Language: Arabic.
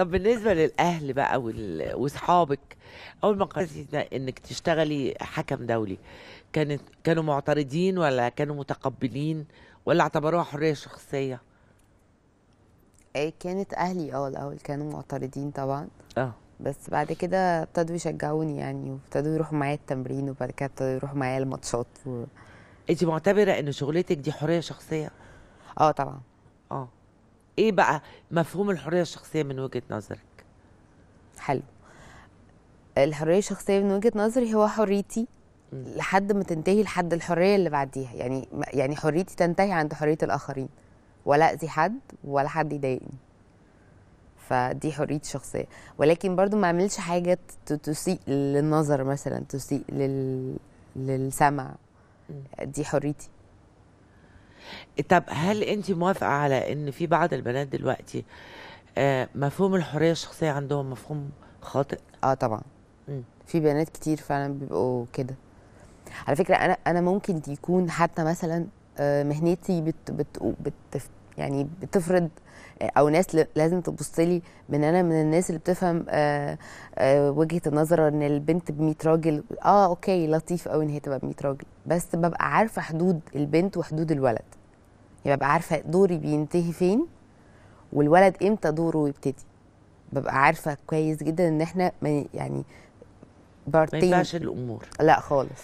طب بالنسبة للأهل بقى وال... وصحابك أول ما قررتي إنك تشتغلي حكم دولي كانت كانوا معترضين ولا كانوا متقبلين ولا اعتبروها حرية شخصية؟ إيه كانت أهلي أه الأول كانوا معترضين طبعا أه بس بعد كده ابتدوا يشجعوني يعني وابتدوا يروحوا معايا التمرين وبعد كده ابتدوا يروحوا معايا الماتشات و... انت معتبره ان شغلتك دي حريه شخصيه اه طبعا اه ايه بقى مفهوم الحريه الشخصيه من وجهه نظرك حلو الحريه الشخصيه من وجهه نظري هو حريتي لحد ما تنتهي لحد الحريه اللي بعديها يعني يعني حريتي تنتهي عند حريه الاخرين ولا اذي حد ولا حد يضايقني فدي حريتي الشخصيه ولكن برضو ما اعملش حاجه تسيء للنظر مثلا تسيء لل... للسمع دي حريتي طب هل انت موافقه على ان في بعض البنات دلوقتي آه، مفهوم الحريه الشخصيه عندهم مفهوم خاطئ اه طبعا م. في بنات كتير فعلا بيبقوا كده على فكره انا انا ممكن يكون حتى مثلا آه، مهنتي بت بت بت يعني بتفرض آه، او ناس لازم تبص لي من انا من الناس اللي بتفهم وجهه النظر ان البنت ب راجل اه اوكي لطيف قوي ان هي تبقى ب راجل بس ببقى عارفه حدود البنت وحدود الولد يبقى يعني ببقى عارفه دوري بينتهي فين والولد امتى دوره يبتدي ببقى عارفه كويس جدا ان احنا يعني بارتين ما الامور لا خالص